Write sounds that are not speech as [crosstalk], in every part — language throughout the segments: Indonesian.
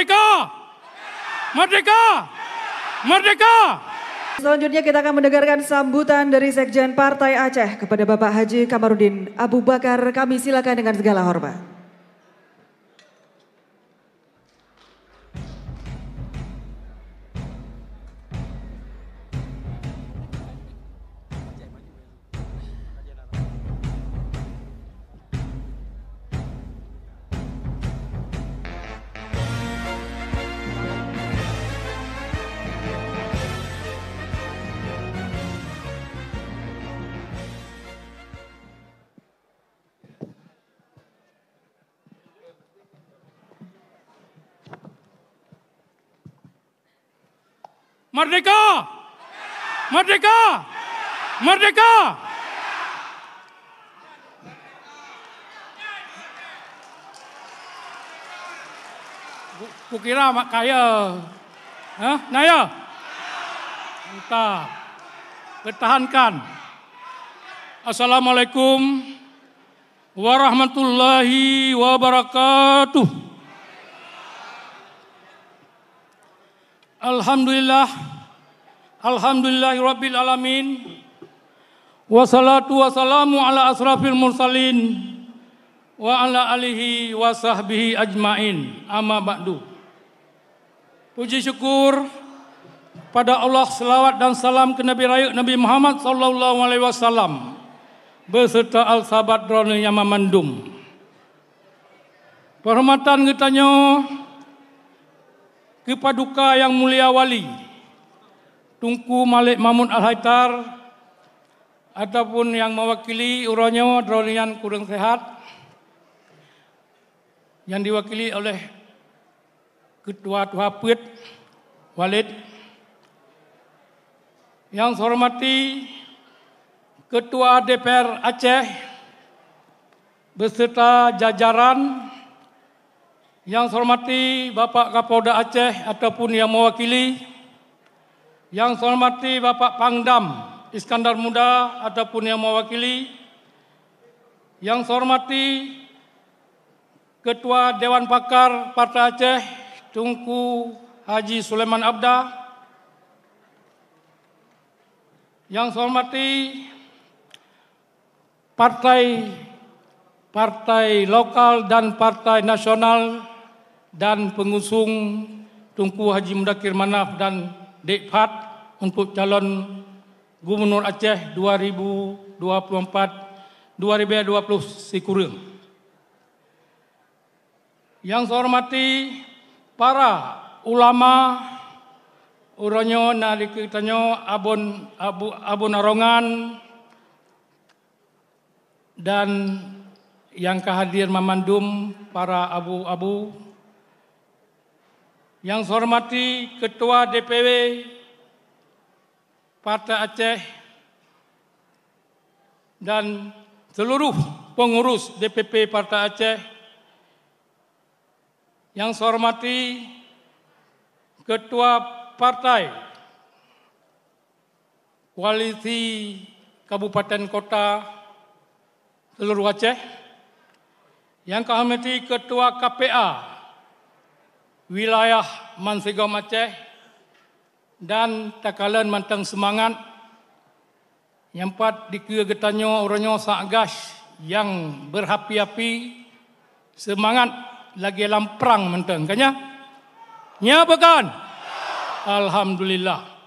Merdeka! Merdeka! Merdeka! Selanjutnya kita akan mendengarkan sambutan dari Sekjen Partai Aceh kepada Bapak Haji Kamarudin Abu Bakar. Kami silakan dengan segala hormat. Merdeka! Merdeka! Merdeka! Kukira mak kaya. Hah? Naya? Entah. Pertahankan. Assalamualaikum warahmatullahi wabarakatuh. Alhamdulillah. Alhamdulillah Rabbil Alamin. Wassalatu wassalamu ala asrafil mursalin. Wa ala alihi wa sahbihi ajma'in. Amma ba'du. Puji syukur pada Allah selawat dan salam ke Nabi Raya Nabi Muhammad sallallahu alaihi wasallam beserta al-sahabat drone yang memandum. Perhormatan kita nyawa Kepaduka Yang Mulia Wali, Tungku Malik Mamun al Haidar, ataupun yang mewakili Uronyo Dronian Kurang Sehat, yang diwakili oleh Ketua Tuhapet Walid, yang saya hormati Ketua DPR Aceh, beserta jajaran yang saya hormati Bapak Kapolda Aceh ataupun yang mewakili. Yang saya hormati Bapak Pangdam Iskandar Muda ataupun yang mewakili. Yang saya hormati Ketua Dewan Pakar Partai Aceh Tungku Haji Sulaiman Abda. Yang saya hormati partai partai lokal dan partai nasional dan pengusung Tunku Haji Mudakir Manaf dan Dek Fat untuk calon Gubernur Aceh 2024 2020 sikurung Yang saya hormati para ulama uronyo nalikitanyo abon abu abon arongan dan yang kehadir memandum para abu-abu yang saya hormati Ketua DPW Partai Aceh dan seluruh pengurus DPP Partai Aceh. Yang saya hormati Ketua Partai Koalisi Kabupaten Kota seluruh Aceh. Yang kami hormati Ketua KPA wilayah Mansigau Aceh dan takalan mantang semangat nyempat dikira getanyo uranyo sagas yang berhapi-api semangat lagi dalam perang mantang kanya nya bukan alhamdulillah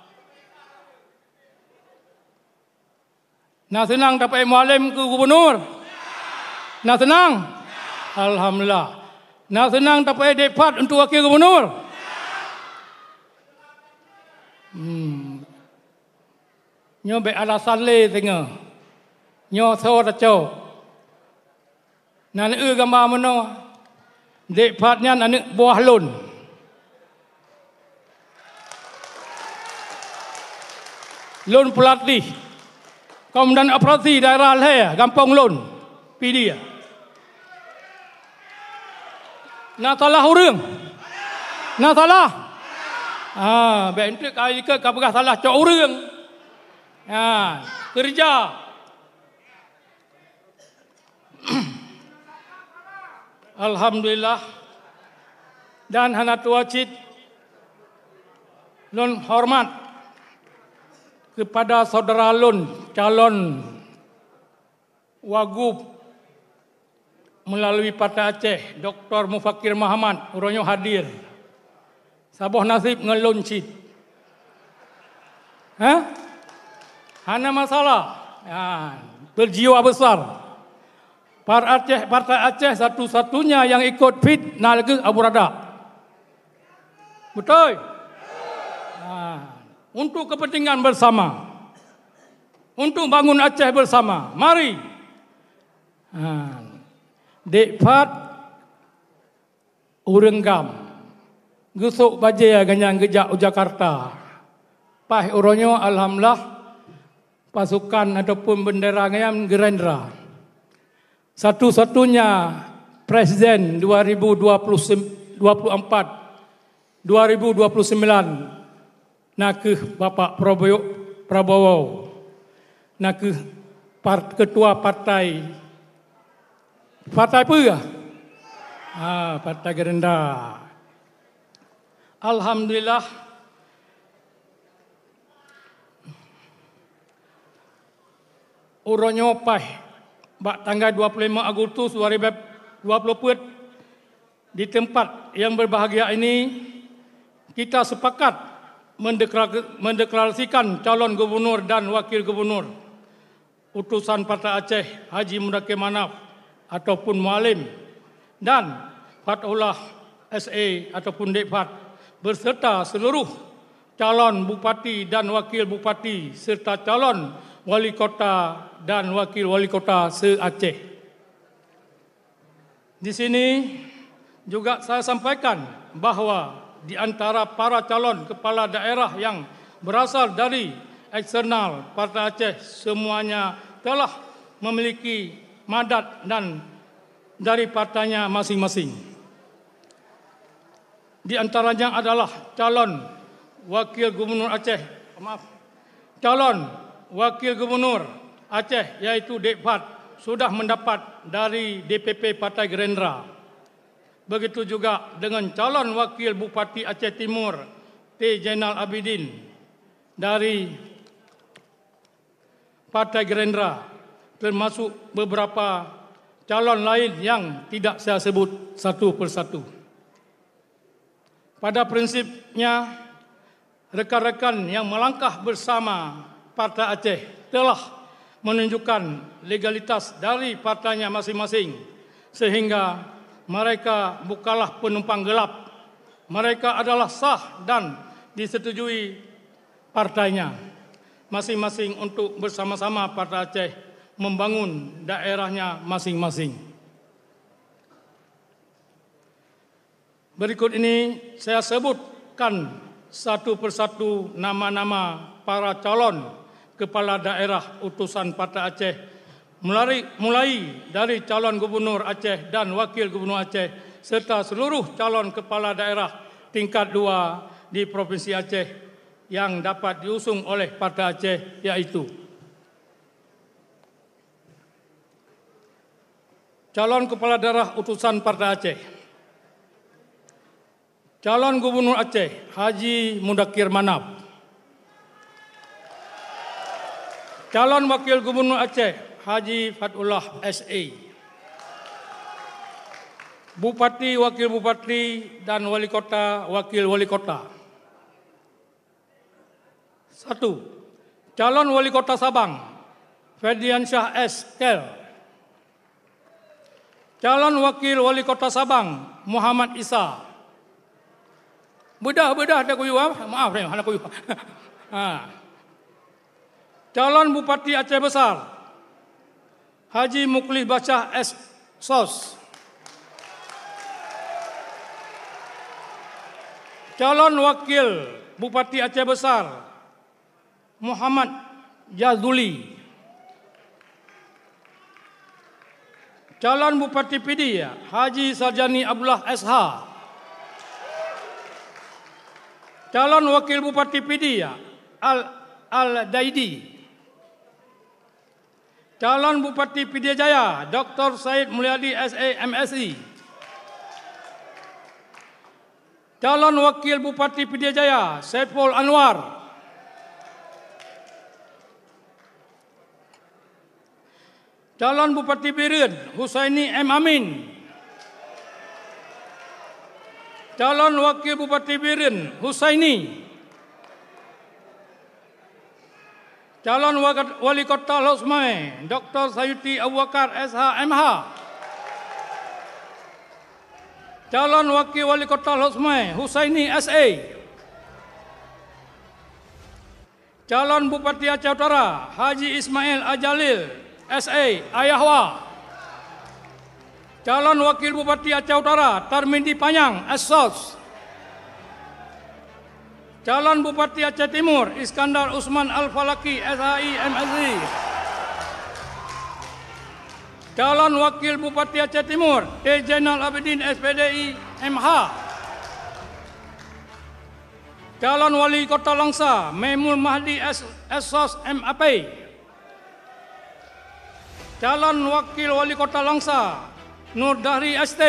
Nah senang dapat mualim ke gubernur? Ya. Nah senang? Alhamdulillah. Nak senang tak payah depart untuk wakil gubernur. Hmm. Nyo be ala sale tinga. Nyo so ta cho. Nan e gamba mano. Depart nyan anu buah lon. Lon pelatih. Komandan operasi daerah leh, Kampung Lon. Pidi ya. Nak salah orang? Nak salah? Ha, bentuk kali ke kau pegah salah cak orang. Ha, kerja. [clears throat] Alhamdulillah. Dan hana tua cit lon hormat kepada saudara lon calon wagub melalui Partai Aceh, Dr. Mufakir Muhammad, Uronyo hadir. Sabah nasib ngeluncit. Hah? Hana masalah. Ya, berjiwa besar. Partai Aceh, Partai Aceh satu-satunya yang ikut fit Nalga Abu Rada. Betul? Ya. untuk kepentingan bersama. Untuk bangun Aceh bersama. Mari. Ha, Dek Fat Urenggam Gesuk Bajaya Ganyang Gejak Jakarta Pah Uronyo Alhamdulillah Pasukan ataupun bendera Ganyang Gerendra Satu-satunya Presiden 2024 2029 Nakuh Bapak Prabowo Nakuh Ketua Partai Partai Partai apa? ya, ha, Partai Gerinda. Alhamdulillah. Uronyo pai bak tanggal 25 Agustus 2020 di tempat yang berbahagia ini kita sepakat mendeklarasikan calon gubernur dan wakil gubernur utusan Partai Aceh Haji Mudakir Manaf ataupun mualim dan Fatullah SA ataupun Dekfat berserta seluruh calon bupati dan wakil bupati serta calon wali kota dan wakil wali kota se Aceh. Di sini juga saya sampaikan bahawa di antara para calon kepala daerah yang berasal dari eksternal Partai Aceh semuanya telah memiliki Madat dan dari partainya masing-masing. Di antaranya adalah calon wakil gubernur Aceh, maaf, calon wakil gubernur Aceh yaitu Depat sudah mendapat dari DPP Partai Gerindra. Begitu juga dengan calon wakil Bupati Aceh Timur T. Zainal Abidin dari Partai Gerindra termasuk beberapa calon lain yang tidak saya sebut satu persatu. Pada prinsipnya, rekan-rekan yang melangkah bersama Partai Aceh telah menunjukkan legalitas dari partainya masing-masing sehingga mereka bukanlah penumpang gelap. Mereka adalah sah dan disetujui partainya masing-masing untuk bersama-sama Partai Aceh membangun daerahnya masing-masing. Berikut ini saya sebutkan satu persatu nama-nama para calon kepala daerah utusan Partai Aceh mulai, mulai dari calon gubernur Aceh dan wakil gubernur Aceh serta seluruh calon kepala daerah tingkat dua di Provinsi Aceh yang dapat diusung oleh Partai Aceh yaitu calon kepala daerah utusan Partai Aceh. Calon Gubernur Aceh, Haji Mudakir Manap. Calon Wakil Gubernur Aceh, Haji Fatullah SE, Bupati, Wakil Bupati, dan Wali Kota, Wakil Wali Kota. Satu, calon Wali Kota Sabang, Ferdiansyah S. Kel. Calon Wakil Wali Kota Sabang, Muhammad Isa. Bedah-bedah ada kuyu, maaf, ada kuyu. [laughs] Ah. Calon Bupati Aceh Besar, Haji Muklih Bacah S. Sos. Calon Wakil Bupati Aceh Besar, Muhammad Yazuli. calon Bupati Pidi Haji Sarjani Abdullah SH calon Wakil Bupati Pidi Al Al Daidi calon Bupati Pidi Jaya Dr. Said Mulyadi SA MSI calon Wakil Bupati Pidi Jaya Saiful Anwar Calon Bupati Birin Husaini M. Amin. Calon Wakil Bupati Birin Husaini. Calon Wali Kota Los Dr. Sayuti Awakar SH MH. Calon Wakil Wali Kota Los Husaini SA. Calon Bupati Aceh Utara Haji Ismail Ajalil SA Ayahwa. Calon Wakil Bupati Aceh Utara Tarmindi Panjang Asos. Calon Bupati Aceh Timur Iskandar Usman Al-Falaki SHI MSI. Calon Wakil Bupati Aceh Timur Dejenal Abidin SPDI MH. Calon Wali Kota Langsa Memul Mahdi Asos MAP calon wakil wali kota Langsa Nur Dahri ST,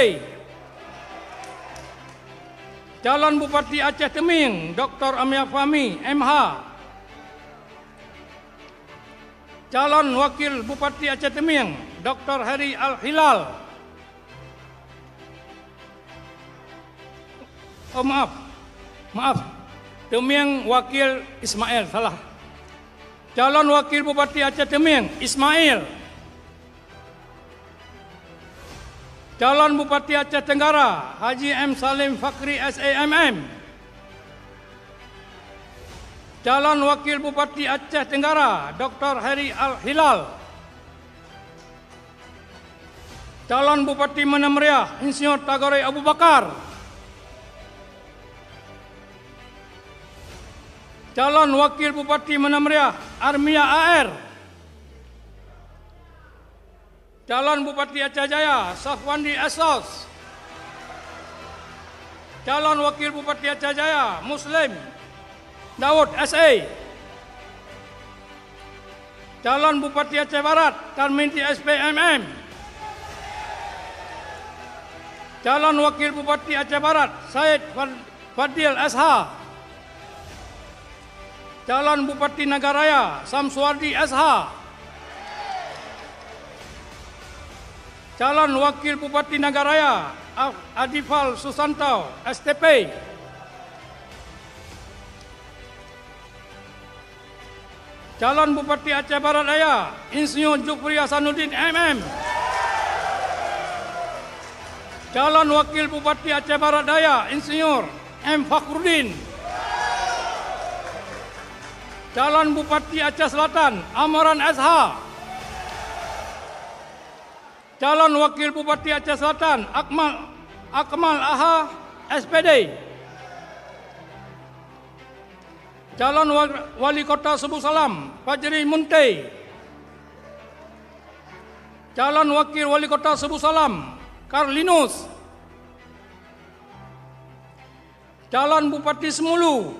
calon Bupati Aceh Teming Dr. Amia Fahmi MH, calon wakil Bupati Aceh Teming Dr. Heri Al Hilal, oh maaf, maaf, Teming wakil Ismail salah, calon wakil Bupati Aceh Teming Ismail Calon Bupati Aceh Tenggara Haji M. Salim Fakri SAMM Calon Wakil Bupati Aceh Tenggara Dr. Heri Al-Hilal Calon Bupati Menem Insinyur Tagore Abu Bakar Calon Wakil Bupati Menem Armia AR Jalan Bupati Aceh Jaya, Safwandi Esos. Jalan Wakil Bupati Aceh Jaya, Muslim, Daud SA. Jalan Bupati Aceh Barat, Tarminti SPMM. Jalan Wakil Bupati Aceh Barat, Said Fadil SH. Jalan Bupati Nagaraya, Samsuardi SH. calon wakil Bupati Nagaraya Adifal Susantau STP calon Bupati Aceh Barat Daya Insinyur Jufri Hasanuddin MM calon wakil Bupati Aceh Barat Daya Insinyur M Fakhruddin calon Bupati Aceh Selatan Amaran SH Calon Wakil Bupati Aceh Selatan Akmal Akmal Aha SPD. Calon Wali Kota Sebu Salam Fajri Munte Calon Wakil Wali Kota Sebu Salam Karlinus. Calon Bupati Semulu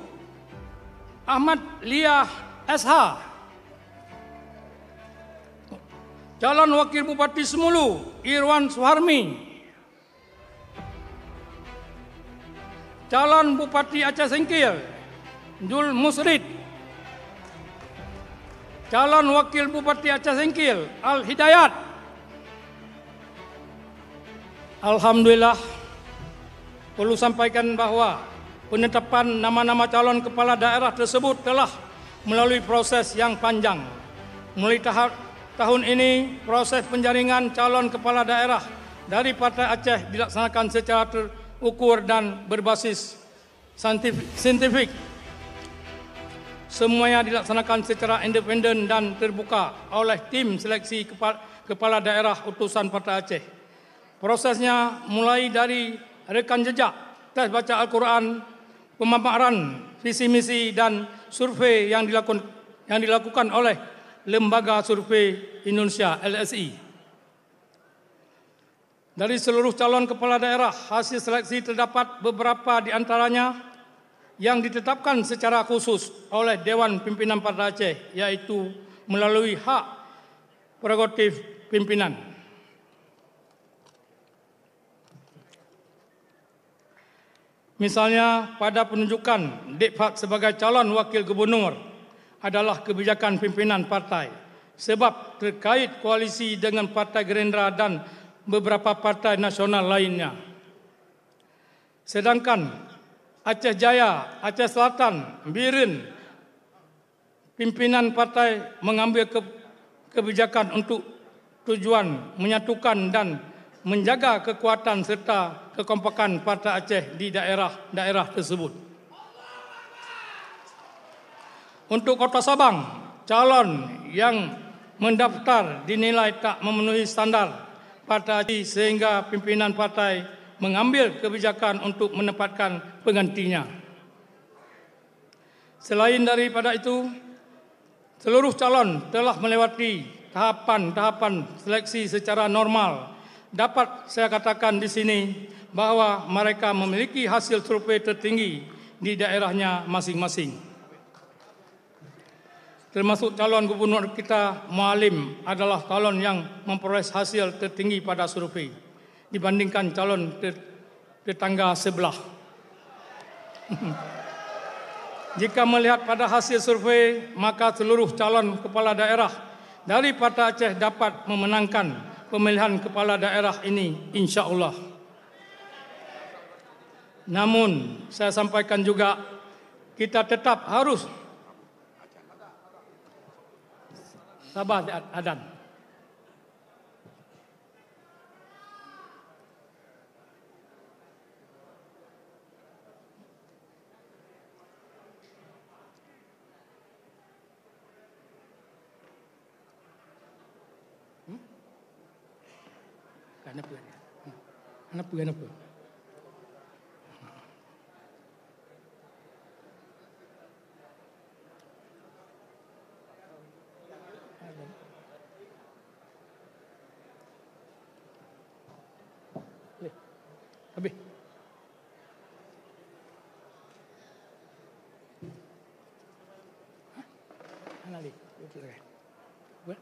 Ahmad Liah SH. Calon Wakil Bupati Semulu, Irwan Suharmi. Calon Bupati Aceh Singkil, Jul Musrid. Calon Wakil Bupati Aceh Singkil, Al Hidayat. Alhamdulillah, perlu sampaikan bahwa penetapan nama-nama calon kepala daerah tersebut telah melalui proses yang panjang, mulai tahap tahun ini proses penjaringan calon kepala daerah dari Partai Aceh dilaksanakan secara terukur dan berbasis saintifik. Semuanya dilaksanakan secara independen dan terbuka oleh tim seleksi kepala, daerah utusan Partai Aceh. Prosesnya mulai dari rekan jejak, tes baca Al-Quran, pemaparan visi misi dan survei yang dilakukan yang dilakukan oleh Lembaga Survei Indonesia LSI. Dari seluruh calon kepala daerah, hasil seleksi terdapat beberapa di antaranya yang ditetapkan secara khusus oleh Dewan Pimpinan Partai Aceh, yaitu melalui hak prerogatif pimpinan. Misalnya pada penunjukan Depak sebagai calon wakil gubernur adalah kebijakan pimpinan partai sebab terkait koalisi dengan Partai Gerindra dan beberapa partai nasional lainnya. Sedangkan Aceh Jaya, Aceh Selatan, Birin, pimpinan partai mengambil ke kebijakan untuk tujuan menyatukan dan menjaga kekuatan serta kekompakan Partai Aceh di daerah-daerah tersebut. untuk Kota Sabang, calon yang mendaftar dinilai tak memenuhi standar partai sehingga pimpinan partai mengambil kebijakan untuk menempatkan penggantinya. Selain daripada itu, seluruh calon telah melewati tahapan-tahapan seleksi secara normal. Dapat saya katakan di sini bahwa mereka memiliki hasil survei tertinggi di daerahnya masing-masing termasuk calon gubernur kita Mualim adalah calon yang memperoleh hasil tertinggi pada survei dibandingkan calon tetangga sebelah. [laughs] Jika melihat pada hasil survei, maka seluruh calon kepala daerah dari Partai Aceh dapat memenangkan pemilihan kepala daerah ini insya Allah. Namun, saya sampaikan juga kita tetap harus Sabah Adan. Hmm? karena Kenapa? apa? Habis. Mana lagi? Bukan?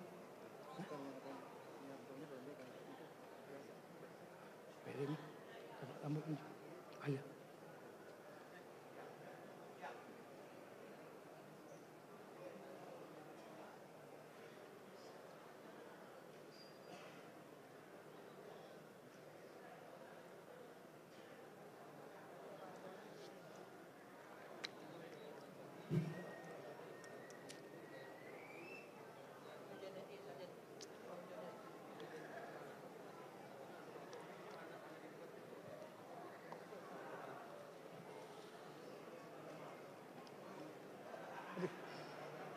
Pendek ni.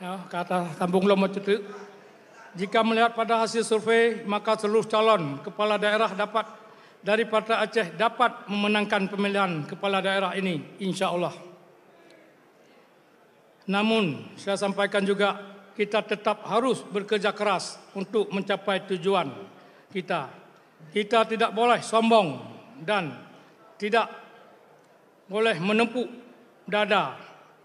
ya, kata Kampung Lomo itu. Jika melihat pada hasil survei, maka seluruh calon kepala daerah dapat dari Partai Aceh dapat memenangkan pemilihan kepala daerah ini, insya Allah. Namun, saya sampaikan juga, kita tetap harus bekerja keras untuk mencapai tujuan kita. Kita tidak boleh sombong dan tidak boleh menempuk dada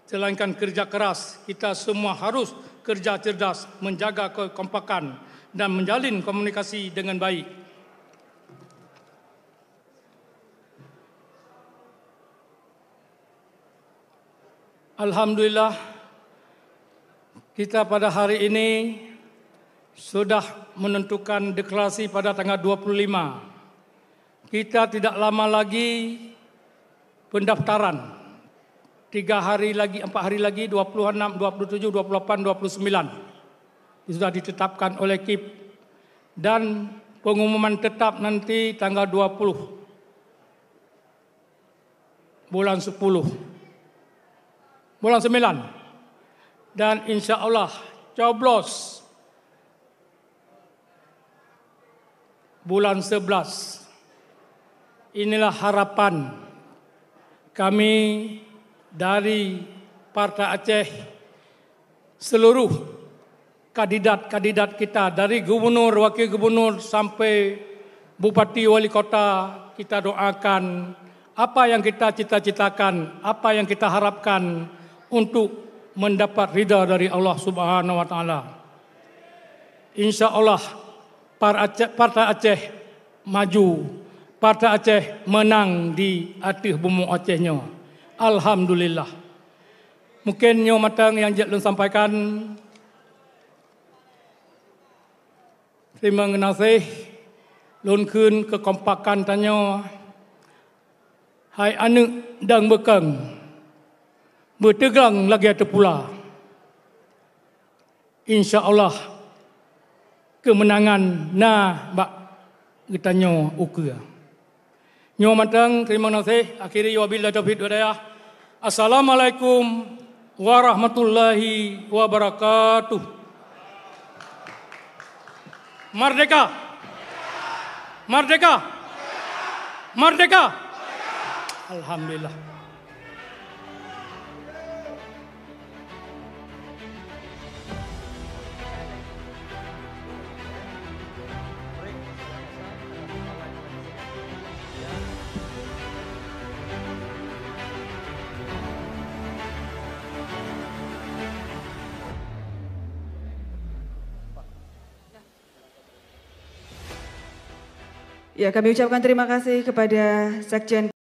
Selainkan kerja keras, kita semua harus kerja cerdas, menjaga kekompakan dan menjalin komunikasi dengan baik. Alhamdulillah kita pada hari ini sudah menentukan deklarasi pada tanggal 25. Kita tidak lama lagi pendaftaran tiga hari lagi, empat hari lagi, 26, 27, 28, 29. Sudah ditetapkan oleh KIP. Dan pengumuman tetap nanti tanggal 20. Bulan 10. Bulan 9. Dan insya Allah coblos bulan 11. Inilah harapan kami dari Partai Aceh seluruh kandidat-kandidat kita dari gubernur, wakil gubernur sampai bupati, wali kota kita doakan apa yang kita cita-citakan, apa yang kita harapkan untuk mendapat ridha dari Allah Subhanahu wa taala. Insya Allah Partai Aceh maju, Partai Aceh menang di atas bumi Acehnya. Alhamdulillah. Mungkin nyo matang yang jatuh sampaikan. Terima kasih. ke kompakan tanya. Hai anak dan bekang. Bertegang lagi ada pula. Insya Allah. Kemenangan na bak kita nyo ukur. Nyo matang, terima kasih. Akhiri ya wabillahi taufiq hidayah. Assalamualaikum warahmatullahi wabarakatuh. Merdeka! Merdeka! Merdeka! Alhamdulillah. Ya, kami ucapkan terima kasih kepada Sekjen